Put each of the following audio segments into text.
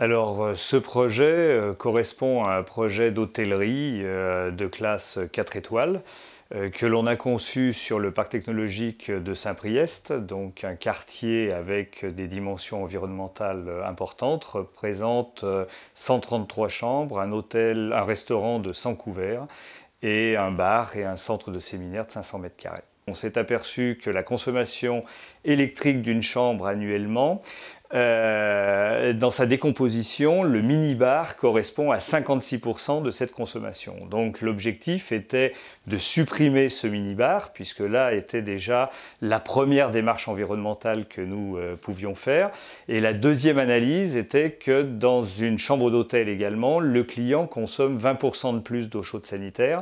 Alors euh, ce projet euh, correspond à un projet d'hôtellerie euh, de classe 4 étoiles que l'on a conçu sur le parc technologique de Saint-Priest, donc un quartier avec des dimensions environnementales importantes, représente 133 chambres, un hôtel, un restaurant de 100 couverts et un bar et un centre de séminaire de 500 mètres carrés. On s'est aperçu que la consommation électrique d'une chambre annuellement euh, dans sa décomposition, le minibar correspond à 56% de cette consommation. Donc l'objectif était de supprimer ce minibar, puisque là était déjà la première démarche environnementale que nous euh, pouvions faire. Et la deuxième analyse était que dans une chambre d'hôtel également, le client consomme 20% de plus d'eau chaude sanitaire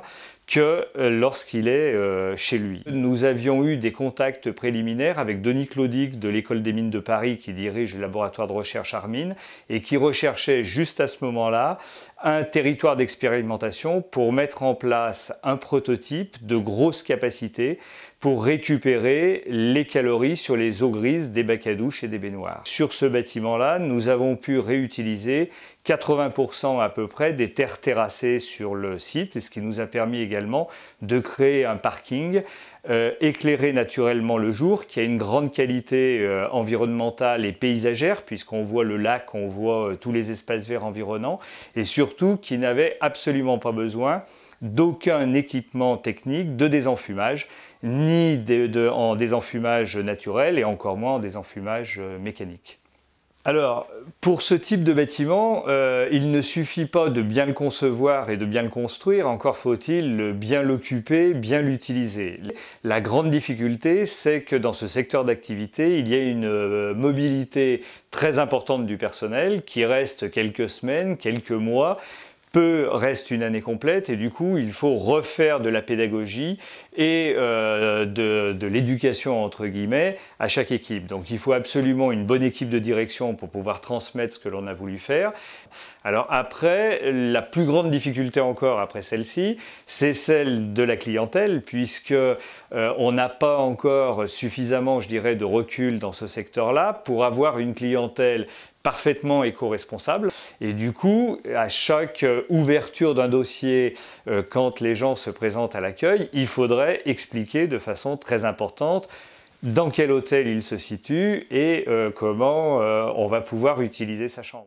que euh, lorsqu'il est chez lui. Nous avions eu des contacts préliminaires avec Denis Claudic de l'école des mines de Paris qui dirige laboratoire de recherche Armin et qui recherchait juste à ce moment-là un territoire d'expérimentation pour mettre en place un prototype de grosse capacité pour récupérer les calories sur les eaux grises des bacs à douche et des baignoires. Sur ce bâtiment-là, nous avons pu réutiliser 80% à peu près des terres terrassées sur le site, et ce qui nous a permis également de créer un parking euh, éclairé naturellement le jour, qui a une grande qualité euh, environnementale et paysagère, puisqu'on voit le lac, on voit euh, tous les espaces verts environnants, et surtout qui n'avait absolument pas besoin d'aucun équipement technique de désenfumage, ni en désenfumage naturel et encore moins en désenfumage euh, mécanique. Alors, pour ce type de bâtiment, euh, il ne suffit pas de bien le concevoir et de bien le construire, encore faut-il bien l'occuper, bien l'utiliser. La grande difficulté, c'est que dans ce secteur d'activité, il y a une euh, mobilité très importante du personnel qui reste quelques semaines, quelques mois, peu reste une année complète et du coup il faut refaire de la pédagogie et euh, de, l'éducation entre guillemets à chaque équipe. Donc il faut absolument une bonne équipe de direction pour pouvoir transmettre ce que l'on a voulu faire. Alors après, la plus grande difficulté encore après celle-ci, c'est celle de la clientèle puisque euh, on n'a pas encore suffisamment, je dirais, de recul dans ce secteur-là pour avoir une clientèle parfaitement éco-responsable. Et du coup, à chaque euh, ouverture d'un dossier, euh, quand les gens se présentent à l'accueil, il faudrait expliquer de façon très importante dans quel hôtel il se situe et euh, comment on va pouvoir utiliser sa chambre.